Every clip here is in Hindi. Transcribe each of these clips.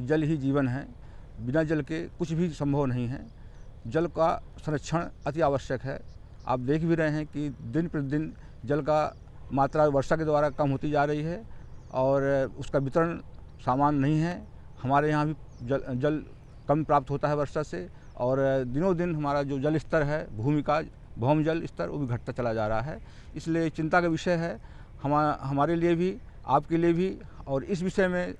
कि जल ही जीवन है बिना जल के कुछ भी संभव नहीं है जल का संरक्षण अति आवश्यक है आप देख भी रहे हैं कि दिन प्रतिदिन जल का मात्रा वर्षा के द्वारा कम होती जा रही है और उसका वितरण सामान नहीं है हमारे यहाँ भी जल जल कम प्राप्त होता है वर्षा से और दिनों दिन हमारा जो जल स्तर है भूमि का भौम जल स्तर वो भी घटता चला जा रहा है इसलिए चिंता का विषय है हम हमारे लिए भी आपके लिए भी और इस विषय में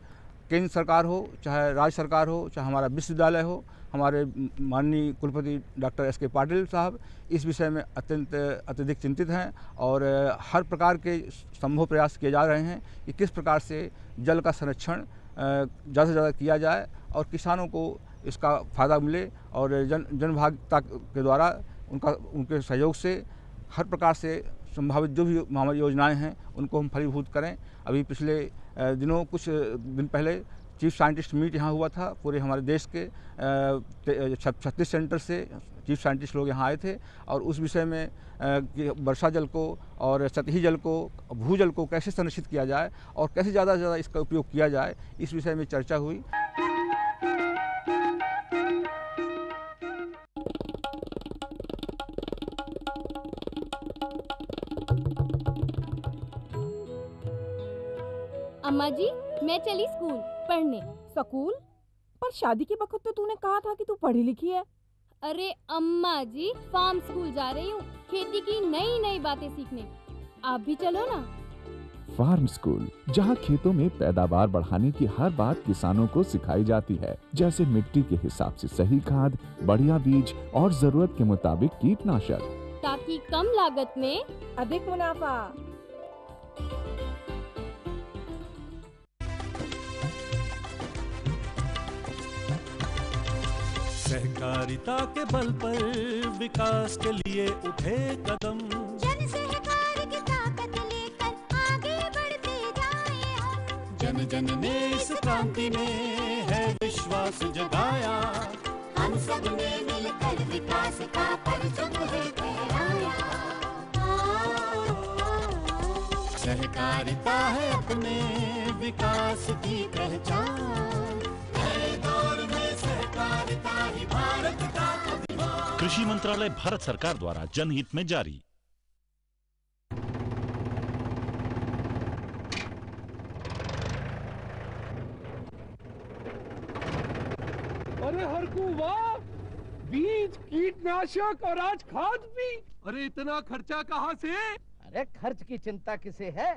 केंद्र सरकार हो चाहे राज्य सरकार हो चाहे हमारा विश्वविद्यालय हो हमारे माननीय कुलपति डॉक्टर एस के पाटिल साहब इस विषय में अत्यंत अत्यधिक चिंतित हैं और हर प्रकार के संभव प्रयास किए जा रहे हैं कि किस प्रकार से जल का संरक्षण ज़्यादा से ज़्यादा किया जाए और किसानों को इसका फ़ायदा मिले और जन जनभागिता के द्वारा उनका उनके सहयोग से हर प्रकार से संभावित जो भी हमारी योजनाएं हैं उनको हम फलीभूत करें अभी पिछले दिनों कुछ दिन पहले चीफ साइंटिस्ट मीट यहाँ हुआ था पूरे हमारे देश के छत्तीस सेंटर से चीफ साइंटिस्ट लोग यहाँ आए थे और उस विषय में वर्षा जल को और सतही जल को भूजल को कैसे संरक्षित किया जाए और कैसे ज़्यादा से ज़्यादा इसका उपयोग किया जाए इस विषय में चर्चा हुई अम्मा जी मैं चली स्कूल पढ़ने स्कूल पर शादी के वक्त तो तूने कहा था कि तू पढ़ी लिखी है अरे अम्मा जी फार्म स्कूल जा रही हूँ खेती की नई नई बातें सीखने आप भी चलो ना फार्म स्कूल जहाँ खेतों में पैदावार बढ़ाने की हर बात किसानों को सिखाई जाती है जैसे मिट्टी के हिसाब से सही खाद बढ़िया बीज और जरूरत के मुताबिक कीटनाशक ताकि कम लागत में अधिक मुनाफा सहकारिता के बल पर विकास के लिए उठे कदम जन सहकार की ताकत लेकर आगे बढ़ते जाए हम जन जन ने इस क्रांति में है विश्वास जगाया हम सब ने मिलकर विकास का परचम सहकारिता है अपने विकास की पहचान कृषि मंत्रालय भारत सरकार द्वारा जनहित में जारी अरे हरकू वाह बीज कीटनाशक और आज खाद भी अरे इतना खर्चा कहाँ से अरे खर्च की चिंता किसे है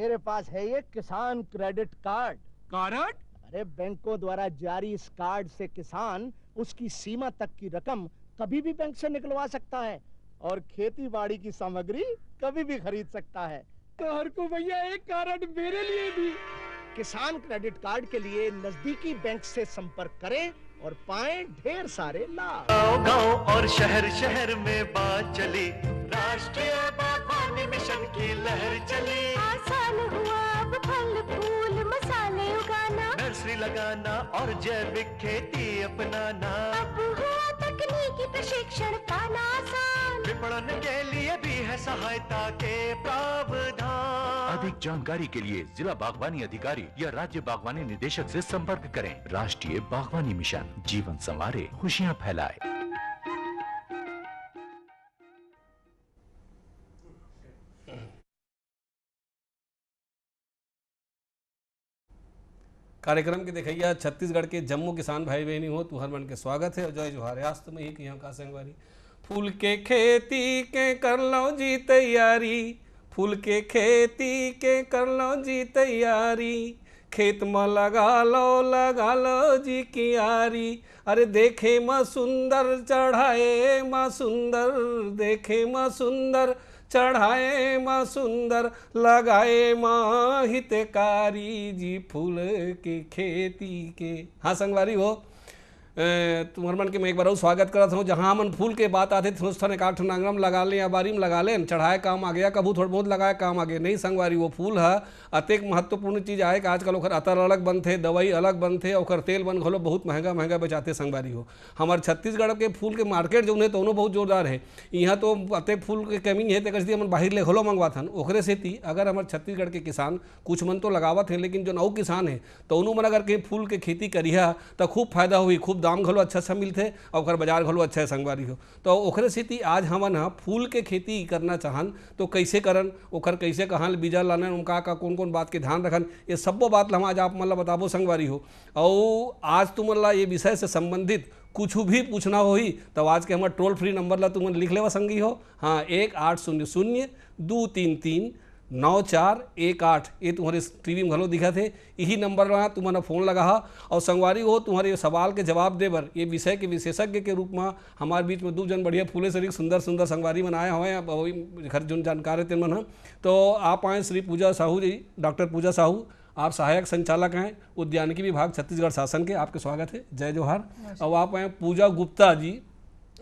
मेरे पास है ये किसान क्रेडिट कार्ड कार्ड अरे बैंकों द्वारा जारी इस कार्ड से किसान उसकी सीमा तक की रकम कभी भी बैंक से निकलवा सकता है और खेती बाड़ी की सामग्री कभी भी खरीद सकता है को भैया एक कार्ड मेरे लिए भी किसान क्रेडिट कार्ड के लिए नजदीकी बैंक से संपर्क करें और पाए ढेर सारे लाभ गाँव और शहर शहर में बात चली राष्ट्रीय बागवानी मिशन की लहर चली आसान हुआ अब फल नर्सरी लगाना और जैविक खेती अपनाना अब हुआ तकनीकी प्रशिक्षण पाना आसान विपणन के लिए भी है सहायता के प्रावधान अधिक जानकारी के लिए जिला बागवानी अधिकारी या राज्य बागवानी निदेशक से संपर्क करें राष्ट्रीय बागवानी मिशन जीवन संवारे खुशियाँ फैलाए कार्यक्रम के देखैया छत्तीसगढ़ के जम्मू किसान भाई बहनी हो हर मन के स्वागत है जय जोहार आज तुम तो यही का संगवारी फूल के खेती के कर लो जी तैयारी फूल के खेती के कर लो जी तैयारी खेत में लगा लो लगा लो जी कियारी अरे देखे माँ सुंदर चढ़ाए माँ सुंदर देखे माँ सुंदर चढ़ाए माँ सुंदर लगाए माँ हितकारी जी फूल के खेती के हाँ संगवारी हो मन के मैं एक बार और स्वागत करता हूँ जहाँ मन फूल के बात आते थे उसने एक आठ नांगरम लगा लें या बारी में लगा लें चढ़ाए काम आ गया कबू थोड़ा बहुत लगाए काम आ गया नहीं संगवारी वो फूल है अतेक महत्वपूर्ण चीज़ आए कि आजकल ओकर अतर अलग बनते दवाई अलग बन थे और तेल बन घोलो बहुत महंगा महंगा बेचाते संगवारी हो हमारे छत्तीसगढ़ के फूल के मार्केट जो है तो बहुत जोरदार है यहाँ तो अतेक फूल के कमी है तो कहती हम बाहर ले घोलो मंगवा था ओकरे से थी अगर हमारे छत्तीसगढ़ के किसान कुछ मन तो लगावत हैं लेकिन जो नौ किसान है तो उन्होंने मन अगर कहीं फूल के खेती करी तो खूब फायदा हुई खूब दाम घलो अच्छा सा मिलते और बाजार घलो अच्छा संगवारी हो तो ओखरे सेती आज हमन हाँ फूल के खेती करना चाहन तो कैसे करन ओकर कैसे कहाँ बीजा लाने उनका का कौन कौन बात के ध्यान रखन ये सब बात हम आज आप मन बताबो संगवारी हो और आज तुम ला ये विषय से संबंधित कुछ भी पूछना हो ही तो आज के हमारे टोल फ्री नंबर ला तुम लिख लेवा संगी हो हाँ एक आठ शून्य शून्य दो तीन तीन नौ चार एक आठ ये तुम्हारे टीवी में घलो दिखा थे यही नंबर में तुम्हारा फोन लगा और संगवारी हो तुम्हारे सवाल के जवाब दे बर ये विषय के विशेषज्ञ के रूप में हमारे बीच में दो जन बढ़िया फूले शरीर सुंदर सुंदर संगवारी में आए हुए हैं घर जो जानकार है तिन मन तो आप आए श्री पूजा साहू जी डॉक्टर पूजा साहू आप सहायक संचालक हैं उद्यानिकी विभाग छत्तीसगढ़ शासन के आपके स्वागत है जय जोहार और आप आए पूजा गुप्ता जी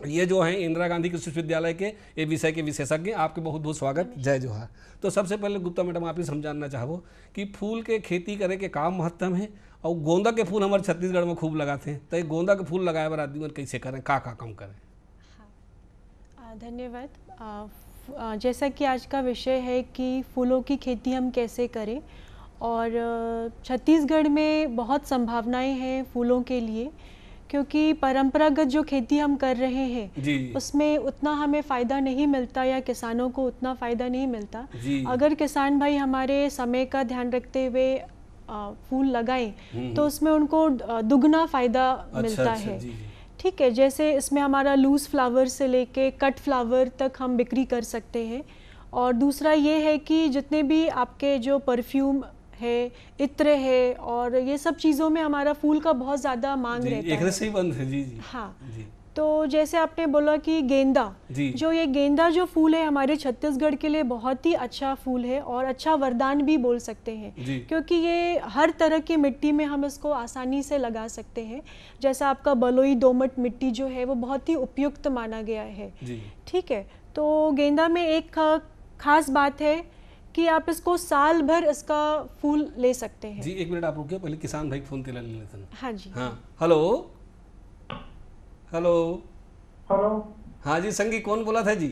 ये जो हैं इंदिरा गांधी कृषि विश्वविद्यालय के ये विषय के विशेषज्ञ आपके बहुत बहुत स्वागत जय जोहार तो सबसे पहले गुप्ता मैडम आप ही समझाना चाहो कि फूल के खेती करे के काम महत्तम है और गोंदा के फूल हमारे छत्तीसगढ़ में खूब लगाते हैं तो ये गोंदा के फूल लगाए बार आदमी कैसे करें का का काम करें हाँ। धन्यवाद जैसा कि आज का विषय है कि फूलों की खेती हम कैसे करें और छत्तीसगढ़ में बहुत संभावनाएं हैं फूलों के लिए क्योंकि परंपरागत जो खेती हम कर रहे हैं उसमें उतना हमें फ़ायदा नहीं मिलता या किसानों को उतना फ़ायदा नहीं मिलता अगर किसान भाई हमारे समय का ध्यान रखते हुए फूल लगाए हम्म, तो हम्म। उसमें उनको दुगना फ़ायदा अच्छा, अच्छा, मिलता अच्छा, है ठीक है जैसे इसमें हमारा लूज़ फ्लावर से लेके कट फ्लावर तक हम बिक्री कर सकते हैं और दूसरा ये है कि जितने भी आपके जो परफ्यूम है इत्र है और ये सब चीज़ों में हमारा फूल का बहुत ज़्यादा मांग रहता है से ही बंद है जी जी हाँ जी। तो जैसे आपने बोला कि गेंदा जो ये गेंदा जो फूल है हमारे छत्तीसगढ़ के लिए बहुत ही अच्छा फूल है और अच्छा वरदान भी बोल सकते हैं क्योंकि ये हर तरह की मिट्टी में हम इसको आसानी से लगा सकते हैं जैसा आपका बलोई दोमट मिट्टी जो है वो बहुत ही उपयुक्त माना गया है ठीक है तो गेंदा में एक खास बात है कि आप इसको साल भर इसका फूल ले सकते हैं जी एक मिनट आप रुकिए पहले किसान भाई फोन तिला ले लेते हैं हाँ जी हाँ हेलो हेलो हेलो हाँ जी संगी कौन बोला था जी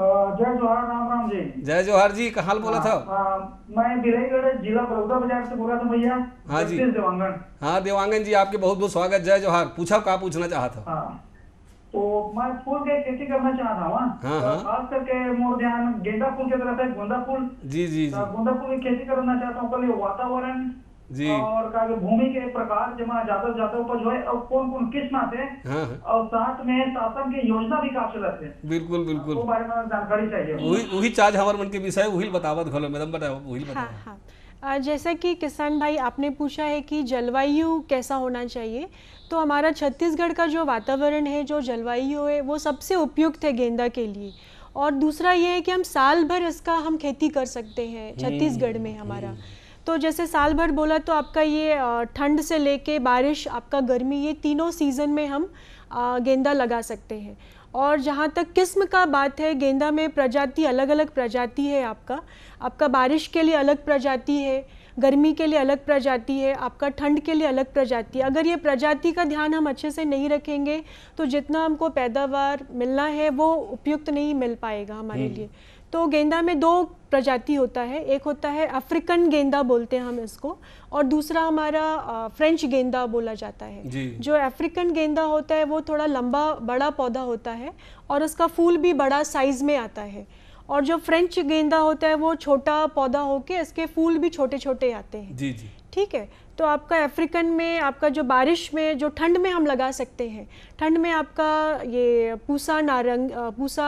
जय जोहार राम राम जी जय जोहार जी कहाँ बोला था आ, आ, मैं बिरईगढ़ जिला बड़ौदा बाजार से बोला था भैया हाँ जी देवांगन हाँ देवांगन जी आपके बहुत बहुत स्वागत जय जोहार पूछा कहा पूछना चाहता था हाँ। तो मैं फूल के खेती करना चाह रहा हूँ हाँ। हाँ, तो हाँ। खास करके मोर ध्यान गेंदा फूल की तरफ है गोंदा फूल जी जी तो गोंदा फूल की खेती करना चाहता हूँ पहले वातावरण जी और का भूमि के प्रकार जमा ज्यादा ज्यादा उपज हो और कौन कौन किस्म आते हाँ। और साथ में शासन की योजना भी काफी चलत हैं बिल्कुल बिल्कुल बारे में जानकारी चाहिए वही चार्ज हमार मन के विषय वही बतावत घलो मैडम बताओ वही बताओ जैसा कि किसान भाई आपने पूछा है कि जलवायु कैसा होना चाहिए तो हमारा छत्तीसगढ़ का जो वातावरण है जो जलवायु है वो सबसे उपयुक्त है गेंदा के लिए और दूसरा ये है कि हम साल भर इसका हम खेती कर सकते हैं हम्म, छत्तीसगढ़ में हम्म। हमारा तो जैसे साल भर बोला तो आपका ये ठंड से लेके बारिश आपका गर्मी ये तीनों सीज़न में हम गेंदा लगा सकते हैं और जहाँ तक किस्म का बात है गेंदा में प्रजाति अलग अलग प्रजाति है आपका आपका बारिश के लिए अलग प्रजाति है गर्मी के लिए अलग प्रजाति है आपका ठंड के लिए अलग प्रजाति है अगर ये प्रजाति का ध्यान हम अच्छे से नहीं रखेंगे तो जितना हमको पैदावार मिलना है वो उपयुक्त नहीं मिल पाएगा हमारे हम्म। लिए तो गेंदा में दो प्रजाति होता है एक होता है अफ्रीकन गेंदा बोलते हैं हम इसको और दूसरा हमारा फ्रेंच गेंदा बोला जाता है जो अफ्रीकन गेंदा होता है वो थोड़ा लंबा बड़ा पौधा होता है और उसका फूल भी बड़ा साइज़ में आता है और जो फ्रेंच गेंदा होता है वो छोटा पौधा होके इसके फूल भी छोटे छोटे आते हैं जी जी ठीक है तो आपका अफ्रीकन में आपका जो बारिश में जो ठंड में हम लगा सकते हैं ठंड में आपका ये पूसा नारंग पूसा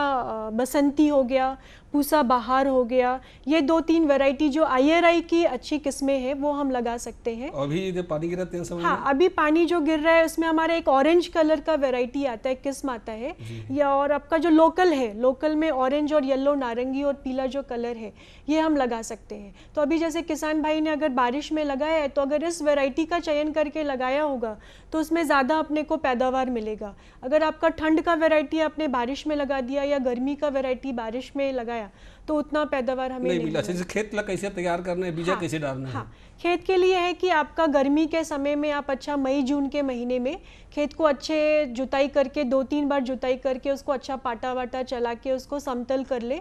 बसंती हो गया पूसा बहार हो गया ये दो तीन वैरायटी जो आईआरआई की अच्छी किस्में हैं वो हम लगा सकते हैं अभी जो पानी गिरते तो हैं हाँ अभी पानी जो गिर रहा है उसमें हमारा एक ऑरेंज कलर का वैरायटी आता है किस्म आता है या और आपका जो लोकल है लोकल में ऑरेंज और येलो नारंगी और पीला जो कलर है ये हम लगा सकते हैं तो अभी जैसे किसान भाई ने अगर बारिश में लगाया है तो अगर इस वेराइटी का चयन करके लगाया होगा तो उसमें ज़्यादा अपने को पैदावार मिलेगा अगर आपका ठंड का वैरायटी आपने बारिश में लगा दिया या गर्मी का वैरायटी बारिश में लगाया तो उतना पैदावार हमें नहीं, नहीं नहीं खेत ला कैसे तैयार करना है बीजा हाँ, कैसे डालना है हाँ खेत के लिए है कि आपका गर्मी के समय में आप अच्छा मई जून के महीने में खेत को अच्छे जुताई करके दो तीन बार जुताई करके उसको अच्छा पाटा वाटा चला के उसको समतल कर ले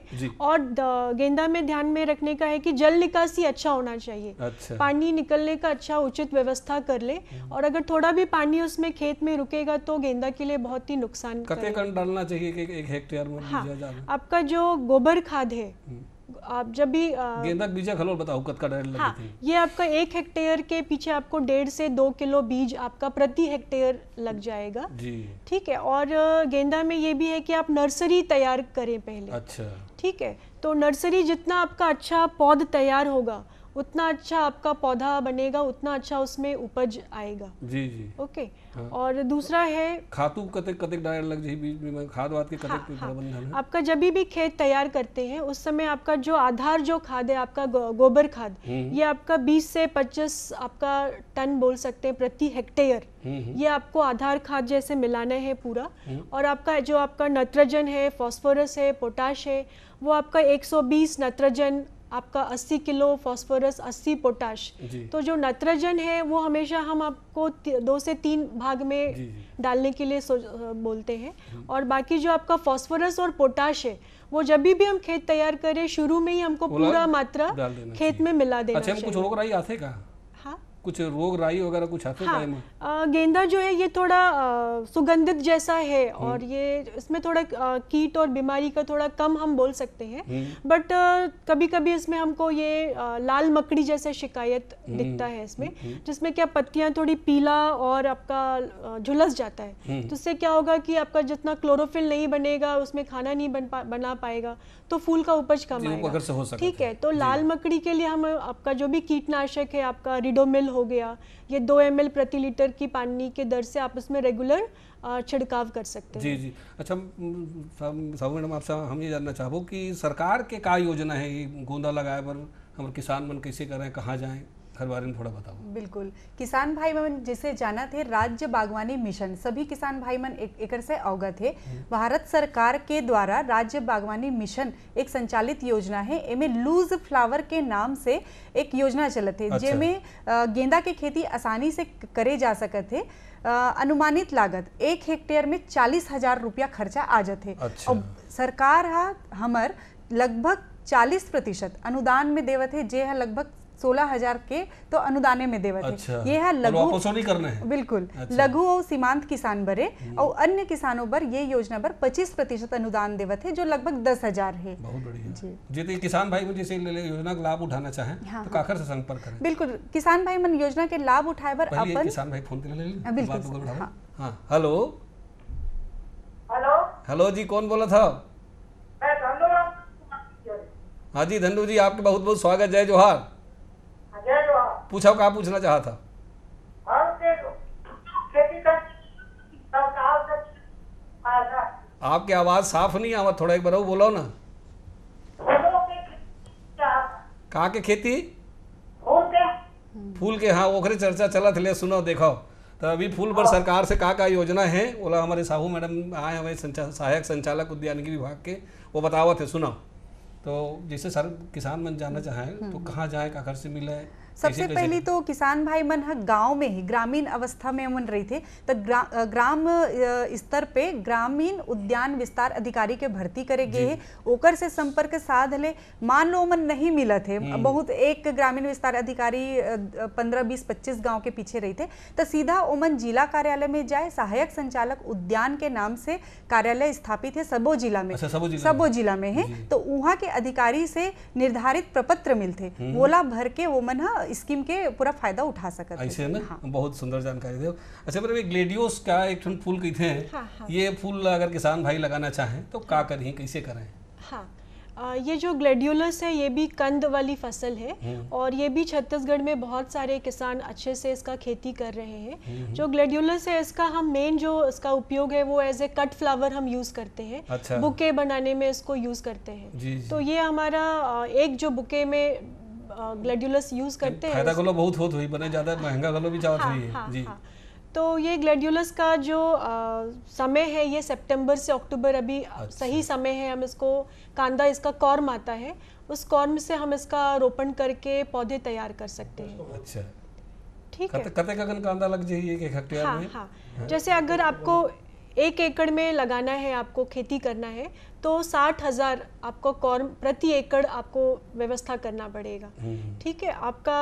और गेंदा में ध्यान में रखने का है कि जल निकासी अच्छा होना चाहिए अच्छा। पानी निकलने का अच्छा उचित व्यवस्था कर ले हम्म। और अगर थोड़ा भी पानी उसमें खेत में रुकेगा तो गेंदा के लिए बहुत ही नुकसान डालना चाहिए हाँ, आपका जो गोबर खाद है हम्म। आप जब भी गेंदा बीज खलोल बताओ कत का डर हाँ ये आपका एक हेक्टेयर के पीछे आपको डेढ़ से दो किलो बीज आपका प्रति हेक्टेयर लग जाएगा जी ठीक है और गेंदा में ये भी है कि आप नर्सरी तैयार करें पहले अच्छा ठीक है तो नर्सरी जितना आपका अच्छा पौध तैयार होगा उतना अच्छा आपका पौधा बनेगा उतना अच्छा उसमें उपज आएगा जी जी ओके हाँ। और दूसरा है खातु कतक कतक डायर लग जी बीज में मतलब खाद वाद के कतक हाँ, हाँ, प्रबंधन हाँ। है आपका जब भी खेत तैयार करते हैं उस समय आपका जो आधार जो खाद है आपका गोबर खाद हम्म। ये आपका 20 से 25 आपका टन बोल सकते हैं प्रति हेक्टेयर हम्म, हम्म। ये आपको आधार खाद जैसे मिलाना है पूरा और आपका जो आपका नत्रजन है फॉस्फोरस है पोटाश है वो आपका 120 नत्रजन आपका 80 किलो फॉस्फोरस 80 पोटाश तो जो नाइट्रोजन है वो हमेशा हम आपको दो से तीन भाग में जी, जी. डालने के लिए बोलते हैं और बाकी जो आपका फॉस्फोरस और पोटाश है वो जब भी हम खेत तैयार करें शुरू में ही हमको पूरा मात्रा खेत में मिला देना अच्छा, कुछ रोग आते का कुछ रोग राई वगैरह कुछ आते हाँ, गेंदा जो है ये थोड़ा आ, सुगंधित जैसा है हम्म। और ये इसमें थोड़ा आ, कीट और बीमारी का थोड़ा कम हम बोल सकते हैं हम्म। बट कभी कभी इसमें हमको ये आ, लाल मकड़ी जैसा शिकायत हम्म। दिखता है इसमें जिसमें क्या पत्तियां थोड़ी पीला और आपका झुलस जाता है तो इससे क्या होगा कि आपका जितना क्लोरोफिल नहीं बनेगा उसमें खाना नहीं बन पा, बना पाएगा तो फूल का उपज कम आएगा ठीक तो। है तो लाल मकड़ी के लिए हम आपका जो भी कीटनाशक है आपका रिडोमिल हो गया ये दो एम प्रति लीटर की पानी के दर से आप उसमें रेगुलर छिड़काव कर सकते हैं जी जी अच्छा साहू मैडम आपसे हम ये जानना चाहबो कि सरकार के का योजना है गोंदा लगाए पर हमारे किसान मन कैसे करें कहाँ जाएँ हर बारे में थोड़ा बताओ बिल्कुल किसान भाई मन जिसे जाना थे राज्य बागवानी मिशन सभी किसान भाई मन एक से अवगत है हम्म। भारत सरकार के द्वारा राज्य बागवानी मिशन एक संचालित योजना है एमे लूज फ्लावर के नाम से एक योजना चलत है अच्छा। जेमे गेंदा के खेती आसानी से करे जा सकत है अनुमानित लागत एक हेक्टेयर में चालीस हजार रुपया खर्चा आ जाते अच्छा। सरकार हा लगभग चालीस प्रतिशत अनुदान में देवत है जे है लगभग सोलह हजार के तो अनुदाने में देवत अच्छा, ये है लघु करना है बिल्कुल अच्छा, लघु और सीमांत किसान बरे हम्म। और अन्य किसानों पर ये योजना पर पच्चीस प्रतिशत अनुदान देवत है जो लगभग दस हजार है बहुत बढ़िया जी किसान भाई जैसे योजना का लाभ उठाना चाहे तो हाँ, तो काकर से संपर्क करें बिल्कुल किसान भाई मन योजना के लाभ उठाए पर अपन किसान भाई फोन हाँ, बिल्कुल हाँ। हाँ, हेलो हेलो हेलो जी कौन बोला था हाँ जी धनु जी आपके बहुत बहुत स्वागत जय जोहार पूछा क्या पूछना चाहा था आपकी आवाज साफ नहीं आवा थोड़ा एक बार बोलो ना कहा के खेती फूल के हाँ ओखरे चर्चा चला थे सुनो देखो तो अभी फूल पर सरकार से का का योजना है बोला हमारे साहू मैडम आए हमारे संचा, सहायक संचालक उद्यान की विभाग के वो बतावा थे सुनो तो जैसे सर किसान मन जाना चाहें तो कहाँ जाएँ काकर से मिले सबसे पहली तो किसान भाई मन ह गांव में ही ग्रामीण अवस्था में मन रही थे तो ग्रा, ग्राम स्तर पे ग्रामीण उद्यान विस्तार अधिकारी के भर्ती करे गए है ओकर से संपर्क साध ले मान लो मन नहीं मिलत है हम्म। बहुत एक ग्रामीण विस्तार अधिकारी पंद्रह बीस पच्चीस गाँव के पीछे रही थे तो सीधा ओमन जिला कार्यालय में जाए सहायक संचालक उद्यान के नाम से कार्यालय स्थापित है सबो जिला में अच्छा, सबो जिला में है तो वहाँ के अधिकारी से निर्धारित प्रपत्र मिलते हम्म। बोला भर के वो मन स्कीम के पूरा फायदा उठा सकते हैं ऐसे ना हाँ। बहुत सुंदर जानकारी दे अच्छा पर ग्लेडियोस का एक ठंड फूल कहते हैं हाँ, हाँ। ये फूल अगर किसान भाई लगाना चाहें तो का हाँ। करें कैसे करें हाँ ये जो ग्लेडियोलस है ये भी कंद वाली फसल है हम्म। और ये भी छत्तीसगढ़ में बहुत सारे किसान अच्छे से इसका खेती कर रहे हैं हम्म, हम्म। जो ग्लेडियोलस है इसका हम मेन जो इसका उपयोग है वो एज ए कट फ्लावर हम यूज़ करते हैं अच्छा। बुके बनाने में इसको यूज़ करते हैं तो ये हमारा एक जो बुके में ग्लेड्यूलस यूज करते हैं फायदा गलो बहुत होत हुई बने ज्यादा महंगा गलो भी चाहत हुई हाँ, है हाँ, जी हाँ। तो ये ग्लेड्यूलस का जो आ, समय है ये सितंबर से अक्टूबर अभी अच्छा। सही समय है हम इसको कांदा इसका कॉर्म आता है उस कॉर्म से हम इसका रोपण करके पौधे तैयार कर सकते हैं अच्छा ठीक है कते कगन कांदा लग जाइए एक हेक्टेयर में हाँ, हाँ। जैसे अगर आपको एक एकड़ में लगाना है आपको खेती करना है तो साठ हज़ार आपको कॉर्म प्रति एकड़ आपको व्यवस्था करना पड़ेगा हम्म। ठीक है आपका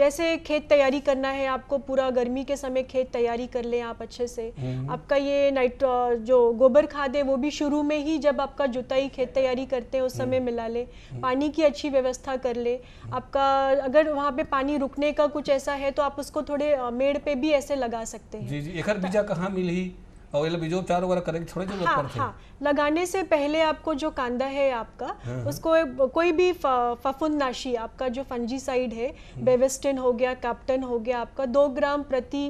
जैसे खेत तैयारी करना है आपको पूरा गर्मी के समय खेत तैयारी कर लें आप अच्छे से हम्म। आपका ये नाइट्रो जो गोबर खाद है वो भी शुरू में ही जब आपका जुताई खेत तैयारी करते हैं उस समय हम्म। मिला ले पानी की अच्छी व्यवस्था कर ले आपका अगर वहाँ पे पानी रुकने का कुछ ऐसा है तो आप उसको थोड़े मेड़ पे भी ऐसे लगा सकते हैं कहाँ मिली और हाँ, ये बीजो उपचार वगैरह करेंगे थोड़े जो हाँ, हाँ, लगाने से पहले आपको जो कांदा है आपका हाँ, हाँ। उसको कोई भी फफुंद नाशी आपका जो फंजी साइड है हम्म। बेवेस्टिन हो गया कैप्टन हो गया आपका दो ग्राम प्रति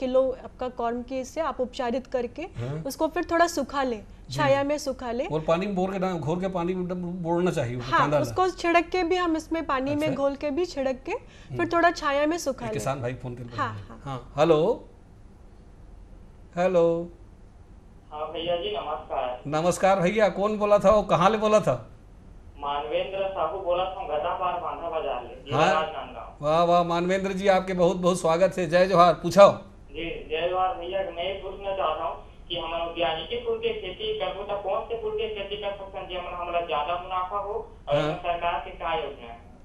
किलो आपका कॉर्म के से आप उपचारित करके हाँ, उसको फिर थोड़ा सुखा ले छाया में सुखा ले और पानी बोर के घोर के पानी बोलना चाहिए हाँ उसको छिड़क के भी हम इसमें पानी अच्छा। में घोल के भी छिड़क के हम्म। फिर थोड़ा छाया में सुखा ले किसान भाई फोन कर हाँ, हाँ, हाँ हेलो हेलो हाँ, भैया जी नमस्कार नमस्कार भैया कौन बोला था और कहाँ ले बोला था मानवेंद्र साहू बोला था गदापार बांधा बाजार ले हाँ वाह वाह मानवेंद्र जी आपके बहुत बहुत स्वागत है जय जोहार पूछा जी जय जोहार भैया मैं पूछना चाहता हूँ कि हम फूल के खेती तो कौन से फूल के खेती कर सकते हैं जी हमारा ज्यादा मुनाफा हो और हाँ। सरकार के क्या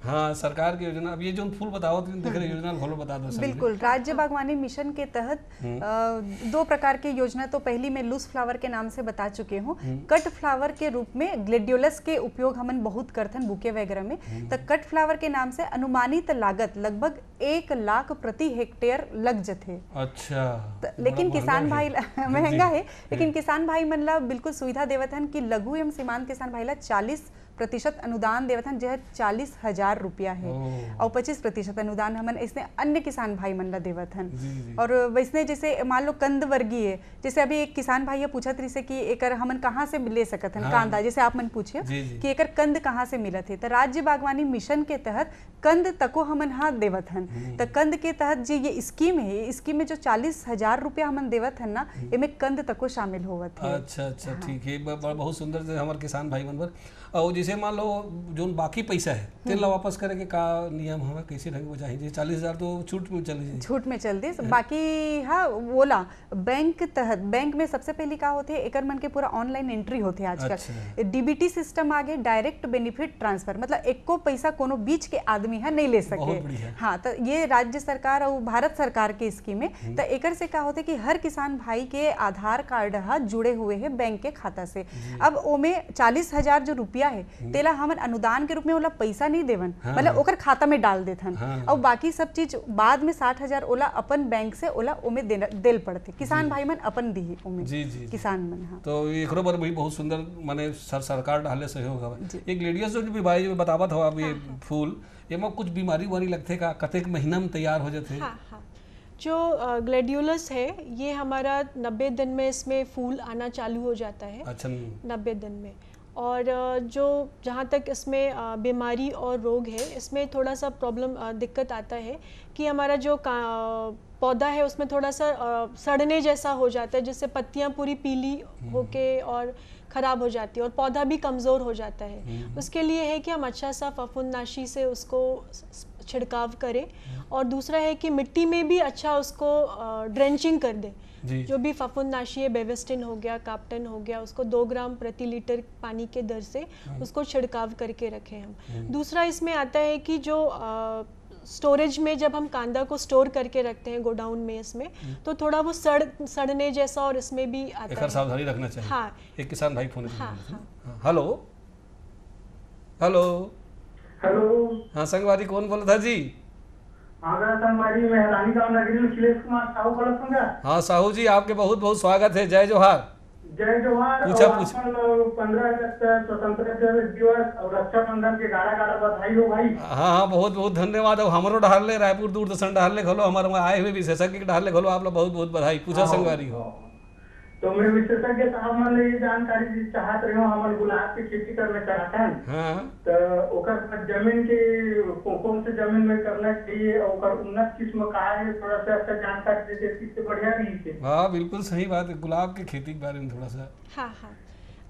हाँ सरकार की योजना अब ये जो फूल बताओ तो दिख रही योजना खोलो बता दो बिल्कुल राज्य बागवानी मिशन के तहत हम्म। दो प्रकार की योजना तो पहली मैं लूस फ्लावर के नाम से बता चुके हूँ हम्म। कट फ्लावर के रूप में ग्लेडियोलस के उपयोग हम बहुत करते हैं बुके वगैरह में तो कट फ्लावर के नाम से अनुमानित लागत लगभग एक लाख प्रति हेक्टेयर लग जथे अच्छा लेकिन किसान भाई महंगा है लेकिन किसान भाई मन बिल्कुल सुविधा देवत हन कि लघु एवं सीमांत किसान भाई ला चालीस प्रतिशत अनुदान देवत हन जह चालीस हजार रुपया है और पच्चीस प्रतिशत अनुदान हमन इसने अन्य किसान भाई मन ला देवत हन और वैसे जैसे मान लो कंद वर्गीय जैसे अभी एक किसान भाई पूछा रही से कि एक हमन कहाँ से ले सकत हन हाँ। कांदा जैसे आप मन पूछे कि एक कंद कहाँ से मिलत है तो राज्य बागवानी मिशन के तहत कंद तको हमन हाथ देवत हन तो कंद के तहत जी ये स्कीम है स्कीम में जो चालीस हजार रुपया हमन देवत हन ना इमे कंद तको शामिल होवत है अच्छा अच्छा हाँ। ठीक है बहुत सुंदर हमारे किसान भाई मन पर और जैसे मान लो जो बाकी पैसा है तेल हम्म। वापस करे के का नियम हमें कैसे ढंग में चाहिए चालीस हजार तो छूट में चल छूट में चल दी हाँ। बाकी हाँ बोला बैंक तहत बैंक में सबसे पहले क्या होते है एक मन के पूरा ऑनलाइन एंट्री होते हैं आजकल अच्छा। डीबीटी सिस्टम आगे डायरेक्ट बेनिफिट ट्रांसफर मतलब एक को पैसा कोनो बीच के आदमी है नहीं ले सके हाँ तो ये राज्य सरकार और भारत सरकार के स्कीम है हम्म। तो एक से क्या होते कि हर किसान भाई के आधार कार्ड हाँ, जुड़े हुए है बैंक के खाता से अब ओमे चालीस जो रुपया दिया है हम्म। तेला हमन अनुदान के रूप में ओला पैसा नहीं देवन हाँ। मतलब हाँ, ओकर खाता में डाल देथन हाँ, और बाकी सब चीज बाद में साठ हजार ओला अपन बैंक से ओला ओमे दे, देल पड़ते किसान भाई मन अपन दी है ओमे जी जी किसान मन हाँ। तो एक बार भी बहुत सुंदर माने सर सरकार डाले सहयोग एक लेडीज जो भी भाई बतावत हो ये हाँ, हाँ। फूल एमा कुछ बीमारी वारी लगते का कतेक महीना में तैयार हो जाते जो ग्लेडियोलस है ये हमारा 90 दिन में इसमें फूल आना चालू हो जाता है अच्छा 90 दिन में और जो जहाँ तक इसमें बीमारी और रोग है इसमें थोड़ा सा प्रॉब्लम दिक्कत आता है कि हमारा जो पौधा है उसमें थोड़ा सा सड़ने जैसा हो जाता है जिससे पत्तियाँ पूरी पीली हम्म। होके और ख़राब हो जाती है और पौधा भी कमज़ोर हो जाता है हम्म। उसके लिए है कि हम अच्छा सा फफुंदनाशी से उसको छिड़काव करें हम्म। और दूसरा है कि मिट्टी में भी अच्छा उसको ड्रेंचिंग कर दें जो भी फफुंदनाशी है बेवेस्टिन हो गया काप्टन हो गया उसको दो ग्राम प्रति लीटर पानी के दर से हाँ। उसको छिड़काव करके रखें हम हाँ। दूसरा इसमें आता है कि जो आ, स्टोरेज में जब हम कांदा को स्टोर करके रखते हैं गोडाउन में इसमें हाँ। तो थोड़ा वो सड़ सड़ने जैसा और इसमें भी आता है सावधानी रखना चाहिए हाँ एक किसान भाई फोन हाँ, हाँ। हेलो हेलो हाँ संगवारी कौन बोला था जी हाँ साहू जी आपके बहुत बहुत स्वागत है जय जोहार जय जोहार पूछा पूछ पंद्रह अगस्त स्वतंत्रता दिवस और रक्षाबंधन के गाढ़ा गाढ़ा बधाई हो भाई हाँ हाँ बहुत बहुत धन्यवाद अब हमारो डहार ले रायपुर दूरदर्शन डहार ले खोलो हमारे आए हुए विशेषज्ञ के ले खोलो आप लोग बहुत बहुत बधाई पूछा हाँ, संगवारी हो हाँ, हाँ। तो मैं विशेषज्ञ साहब मन ये जानकारी चाहत रहे हूँ हमारे गुलाब की खेती करना चाहते हैं हाँ। तो ओकर जमीन के कौन से जमीन में करना चाहिए और उन्नत किस्म का है थोड़ा सा अच्छा जानकारी देते इससे बढ़िया नहीं थे हाँ बिल्कुल सही बात है गुलाब की खेती के बारे में थोड़ा सा हाँ हाँ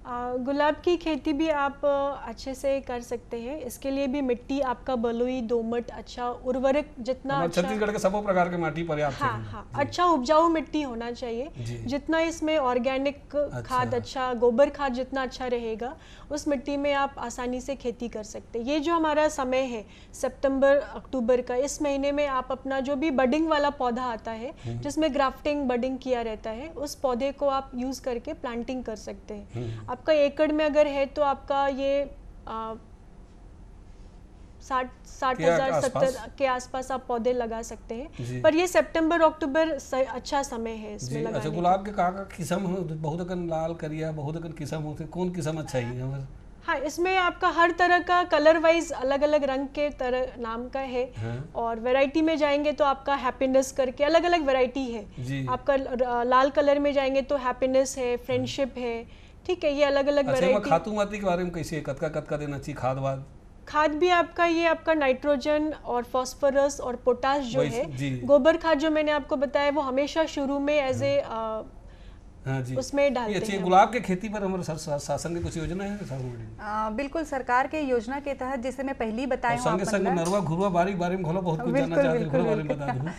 गुलाब की खेती भी आप अच्छे से कर सकते हैं इसके लिए भी मिट्टी आपका बलुई दोमट अच्छा उर्वरक जितना अच्छा, के सब प्रकार के माटी पर्याप्त हाँ हाँ अच्छा उपजाऊ मिट्टी होना चाहिए जितना इसमें ऑर्गेनिक अच्छा, खाद अच्छा गोबर खाद जितना अच्छा रहेगा उस मिट्टी में आप आसानी से खेती कर सकते ये जो हमारा समय है सेप्टेम्बर अक्टूबर का इस महीने में आप अपना जो भी बडिंग वाला पौधा आता है हम्म। जिसमें ग्राफ्टिंग बडिंग किया रहता है उस पौधे को आप यूज करके प्लांटिंग कर सकते हैं हम्म। आपका एकड़ में अगर है तो आपका ये साठ साठ हजार सत्तर के आसपास आप पौधे लगा सकते हैं पर ये सितंबर अक्टूबर अच्छा समय है इसमें अच्छा, लगाने अच्छा गुलाब के कहाँ का किस्म बहुत अकन लाल करिया बहुत अकन किस्म होते तो कौन किस्म अच्छा है हाँ इसमें आपका हर तरह का कलर वाइज अलग अलग रंग के तरह नाम का है हाँ। और वैरायटी में जाएंगे तो आपका हैप्पीनेस करके अलग अलग वैरायटी है आपका लाल कलर में जाएंगे तो हैप्पीनेस है फ्रेंडशिप है ठीक है ये अलग अलग अच्छा, खातू माती के बारे में कैसे कतका कतका देना चाहिए खाद वाद खाद भी आपका ये आपका नाइट्रोजन और फॉस्फोरस और पोटास जो है गोबर खाद जो मैंने आपको बताया वो हमेशा शुरू में एज ए हाँ उसमें डालते अच्छी हैं गुलाब के खेती पर हमारे सर शासन की कुछ योजना है आ, बिल्कुल सरकार के योजना के तहत हाँ, जैसे मैं पहले बताया बिल्कुल,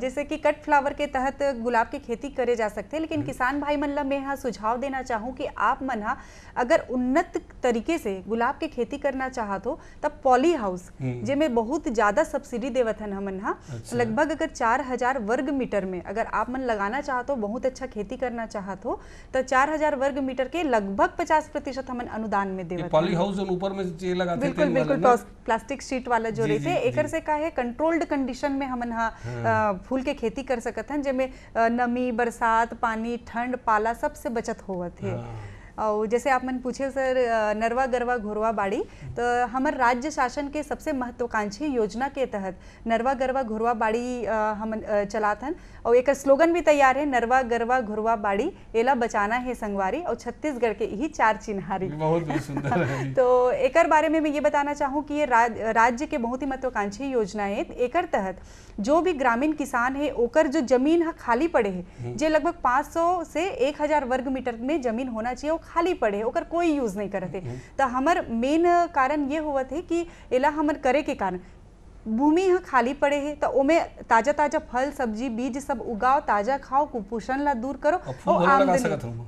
जैसे की कट फ्लावर के तहत गुलाब की खेती करे जा सकते हैं लेकिन हम्म। किसान भाई मन मैं यहाँ सुझाव देना चाहूँ की आप मन अगर उन्नत तरीके से गुलाब की खेती करना चाहत हो तब पॉली हाउस जिनमें बहुत ज्यादा सब्सिडी देवत हन हमन अच्छा। लगभग अगर चार हजार वर्ग मीटर में अगर आप मन लगाना चाहते हो बहुत अच्छा खेती करना चाहते चाहत हो तो चार हजार वर्ग मीटर के लगभग पचास प्रतिशत हमें अनुदान में देवत पॉली हाउस जो ऊपर में जे थे बिल्कुल बिल्कुल प्लास्टिक शीट तो वाला जो रही एकर से का है कंट्रोल्ड कंडीशन में हमन हा फूल के खेती कर सकत हन जेमे नमी बरसात पानी ठंड पाला सबसे बचत होवत है हाँ। और जैसे आप मन पूछे सर नरवा गरवा घोरवा बाड़ी तो हमार राज्य शासन के सबसे महत्वाकांक्षी योजना के तहत नरवा गरवा घोरवा बाड़ी हम चलाथन और एक स्लोगन भी तैयार है नरवा गरवा घोरवा बाड़ी एला बचाना है संगवारी और छत्तीसगढ़ के ही चार चिन्हारी बहुत सुंदर तो एक बारे में मैं ये बताना चाहूँ कि ये राज्य के बहुत ही महत्वाकांक्षी योजना है एक तहत जो भी ग्रामीण किसान है ओकर जो जमीन खाली पड़े है हम्म। जो लगभग पाँच से एक वर्ग मीटर में जमीन होना चाहिए खाली पड़े और कोई यूज़ नहीं करते थे हम्म। तो हमार मेन कारण ये हुआ थे कि एला हमार करे के कारण भूमि यहाँ खाली पड़े है तो उमे ताजा ताजा फल सब्जी बीज सब उगाओ ताजा खाओ कुपोषण ला दूर करो और आमदनी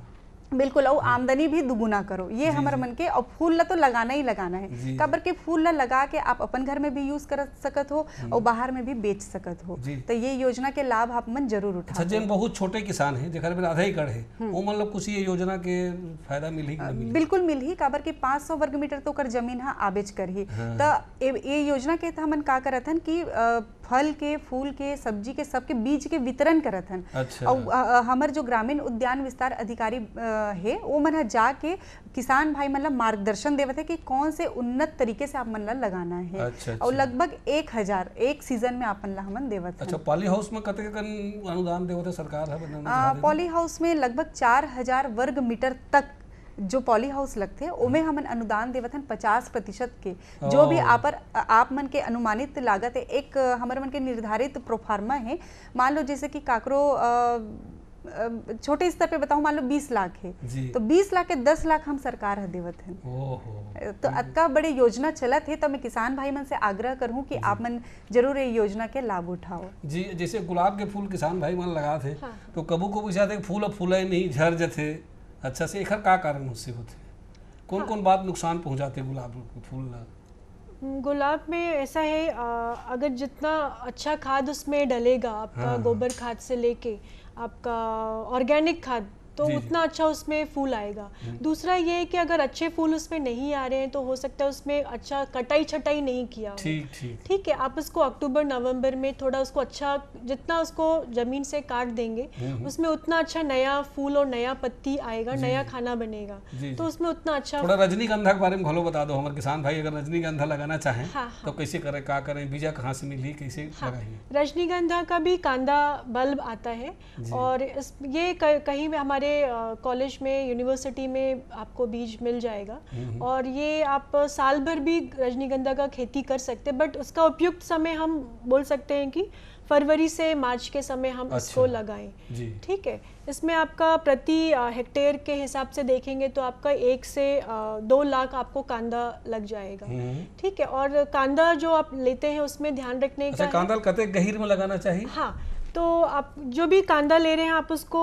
बिल्कुल और आमदनी भी दुगुना करो ये हमारे मन के और फूल ला तो लगाना ही लगाना है कबर के फूल ला लगा के आप अपन घर में भी यूज कर सकत हो और बाहर में भी बेच सकत हो तो ये योजना के लाभ आप मन जरूर उठा अच्छा बहुत छोटे किसान है जेकर में आधा एकड़ है हम्म। वो मन मतलब कुछ ये योजना के फायदा ही बिल्कुल मिली कबर के पाँच सौ वर्ग मीटर तो कर जमीन हाँ आबेज कर ही हाँ। तो ये योजना के हम का करत हन की फल के फूल के सब्जी के सबके बीज के वितरण करत हन अच्छा। और हमारे जो ग्रामीण उद्यान विस्तार अधिकारी है वो मन जाके किसान भाई मतलब मार्गदर्शन देवत है कि कौन से उन्नत तरीके से आप मन लगाना है अच्छा, और अच्छा। लगभग एक हजार एक सीजन में आप मन ला देवत अच्छा पॉली हाउस में कते अनुदान देवत है सरकार मतलब पॉली हाउस में लगभग चार हजार वर्ग मीटर तक जो पॉली हाउस लगते हैं उनमें हम अनुदान देवथन पचास प्रतिशत के जो भी आपर आप मन के अनुमानित लागत है एक हमारे मन के निर्धारित प्रोफार्मा है मान लो जैसे कि काकरो छोटे स्तर पे बताऊं मान लो बीस लाख है तो बीस लाख के दस लाख हम सरकार है देवत है तो हम्म। अतका बड़े योजना चलत है तो मैं किसान भाई मन से आग्रह करूं कि आप मन जरूर ये योजना के लाभ उठाओ जी जैसे गुलाब के फूल किसान भाई मन लगा थे हाँ। तो कबू कबू चाहते फूल अब फूल नहीं झर जाते अच्छा से एकर का कारण उससे होते कौन कौन हाँ। बात नुकसान पहुंचाते गुलाब फूल गुलाब में ऐसा है आ, अगर जितना अच्छा खाद उसमें डलेगा आपका हाँ। गोबर खाद से लेके आपका ऑर्गेनिक खाद तो उतना अच्छा उसमें फूल आएगा हम्म। दूसरा ये है कि अगर अच्छे फूल उसमें नहीं आ रहे हैं तो हो सकता है उसमें अच्छा कटाई छटाई नहीं किया ठीक ठीक ठीक है आप उसको अक्टूबर नवंबर में थोड़ा उसको अच्छा जितना उसको जमीन से काट देंगे हम्म, हम्म। उसमें उतना अच्छा नया फूल और नया पत्ती आएगा नया खाना बनेगा तो उसमें उतना अच्छा थोड़ा रजनीगंधा के बारे में भलो बता दो हमारे किसान भाई अगर रजनीगंधा लगाना चाहें हाँ, हाँ। तो कैसे करें क्या करें बीजा कहाँ से मिली कैसे हाँ, रजनीगंधा का भी कांदा बल्ब आता है और ये कहीं हमारे कॉलेज में यूनिवर्सिटी में आपको बीज मिल जाएगा हम्म। और ये आप साल भर भी रजनीगंधा का खेती कर सकते हैं बट उसका उपयुक्त समय हम बोल सकते हैं कि फरवरी से मार्च के समय हम अच्छा, इसको लगाएं ठीक है इसमें आपका प्रति हेक्टेयर के हिसाब से देखेंगे तो आपका एक से दो लाख आपको कांदा लग जाएगा हम्म। ठीक है और कांदा जो आप लेते हैं उसमें ध्यान रखने अच्छा, का कांदा कते गहीर में लगाना चाहिए हाँ तो आप जो भी कांदा ले रहे हैं आप उसको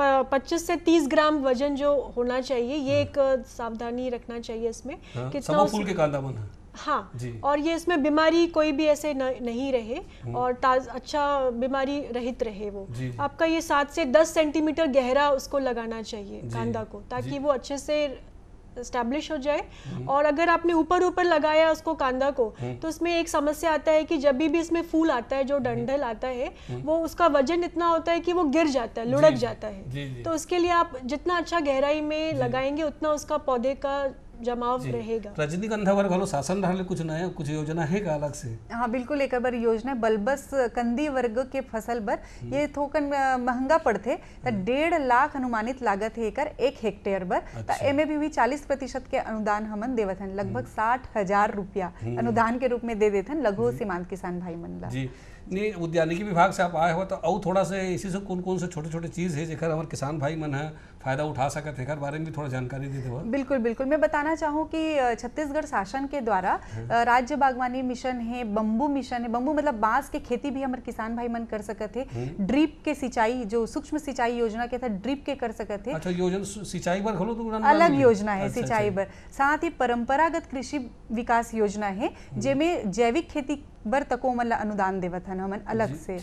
पच्चीस से तीस ग्राम वजन जो होना चाहिए ये हम्म। एक सावधानी रखना चाहिए इसमें हाँ, कितना फूल के कांदा बना हाँ और ये इसमें बीमारी कोई भी ऐसे न, नहीं रहे हम्म। और ताज अच्छा बीमारी रहित रहे वो आपका ये सात से दस सेंटीमीटर गहरा उसको लगाना चाहिए कांदा को ताकि वो अच्छे से स्टैब्लिश हो जाए हम्म। और अगर आपने ऊपर ऊपर लगाया उसको कांदा को हम्म। तो उसमें एक समस्या आता है कि जब भी इसमें फूल आता है जो हम्म। डंडल आता है वो उसका वजन इतना होता है कि वो गिर जाता है लुढ़क जाता है तो उसके लिए आप जितना अच्छा गहराई में लगाएंगे उतना उसका पौधे का जमाव रहेगा रजनीगंधा वर्ग वालों शासन रहा कुछ नया कुछ योजना है का अलग से हाँ बिल्कुल एक बार योजना बलबस कंदी वर्ग के फसल पर हम्म। ये थोकन महंगा पड़ते तो हम्म। डेढ़ लाख अनुमानित लागत है एक एक हेक्टेयर पर तो अच्छा। तो भी, चालीस प्रतिशत के अनुदान हमन देवत हम्म। लगभग साठ हजार रुपया अनुदान के रूप में दे देते लघु सीमांत किसान भाई मन ला नहीं उद्यानिकी विभाग से आप आए हो तो और थोड़ा सा इसी से कौन कौन से छोटे छोटे चीज़ है जेकर हमारे किसान भाई मन है फ़ायदा उठा सकते हैं बारे में भी थोड़ा जानकारी दी थी बिल्कुल बिल्कुल मैं बताना चाहूँ कि छत्तीसगढ़ शासन के द्वारा हम्म। राज्य बागवानी मिशन है बम्बू मिशन है बम्बू मतलब बांस के खेती भी हमारे किसान भाई मन कर सकते थे हम्म। ड्रीप के सिंचाई जो सूक्ष्म सिंचाई योजना के तहत ड्रीप के कर सकते अच्छा योजना सिंचाई पर खोलो तो अलग योजना है अच्छा, सिंचाई अच्छा। पर साथ ही परंपरागत कृषि विकास योजना है हम्म। जेमें जैविक खेती बर तको मतलब अनुदान देवत हन हमन अलग से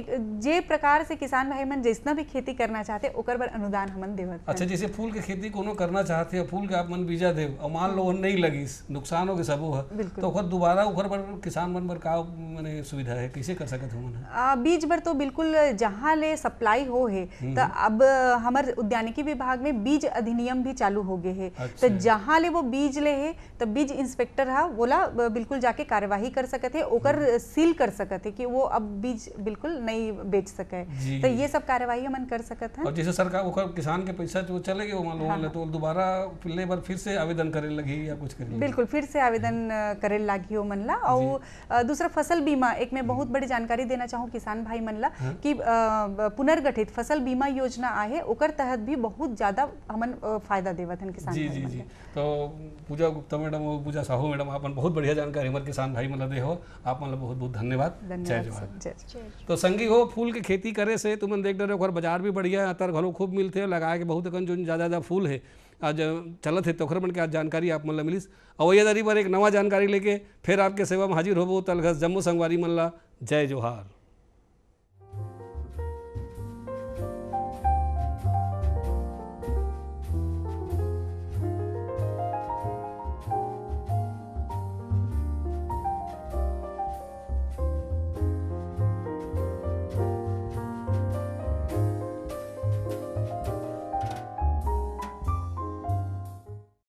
एक जे प्रकार से किसान भाई मन जितना भी खेती करना चाहते ओकर बर अनुदान मन देवत अच्छा जैसे फूल के खेती कोनो करना चाहते हैं फूल के आप मन बीजा देव और मान लो वो नहीं लगी नुकसान हो गए सबो है तो ओकर दोबारा ओकर पर किसान मन पर का मैंने सुविधा है कैसे कर सकते हो बीज पर तो बिल्कुल जहाँ ले सप्लाई हो है हम्म। तो अब हमारे उद्यानिकी विभाग में बीज अधिनियम भी चालू हो गए है तो अच्छा। जहाँ ले वो बीज ले है तो बीज इंस्पेक्टर है हाँ, बोला बिल्कुल जाके कार्यवाही कर सकते है ओकर हम्म। सील कर सकते है की वो अब बीज बिल्कुल नहीं बेच सके तो ये सब कार्यवाही मन कर सकते हैं जैसे सरकार किसान के पैसा जो चले गए हाँ, वो हाँ, तो दोबारा पिल्ले पर फिर से आवेदन करे लगी या कुछ करे बिल्कुल फिर से आवेदन हाँ। करे लगी हो मन और दूसरा फसल बीमा एक मैं हम्म। बहुत बड़ी जानकारी देना चाहूँ किसान भाई मनला हाँ? कि पुनर्गठित फसल बीमा योजना आए ओकर तहत भी बहुत ज्यादा हमन फायदा देवत हन किसान जी जी जी तो पूजा गुप्ता मैडम और पूजा साहू मैडम अपन बहुत बढ़िया जानकारी हमारे किसान भाई मतलब दे हो आप मतलब बहुत बहुत धन्यवाद जय जवाहर तो संगी हो फूल की खेती करे से तुम तो देख रहे हो बाजार भी बढ़िया अतर घरों खूब मिलते हैं लगाए कि बहुत अकन जो ज़्यादा ज़्यादा फूल है आज चलत है तो बन के आज जानकारी आप मन मिलीस वही दरी पर एक नवा जानकारी लेके फिर आपके सेवा में हाजिर होबो तलघस जम्मू संगवारी मल्ला जय जोहार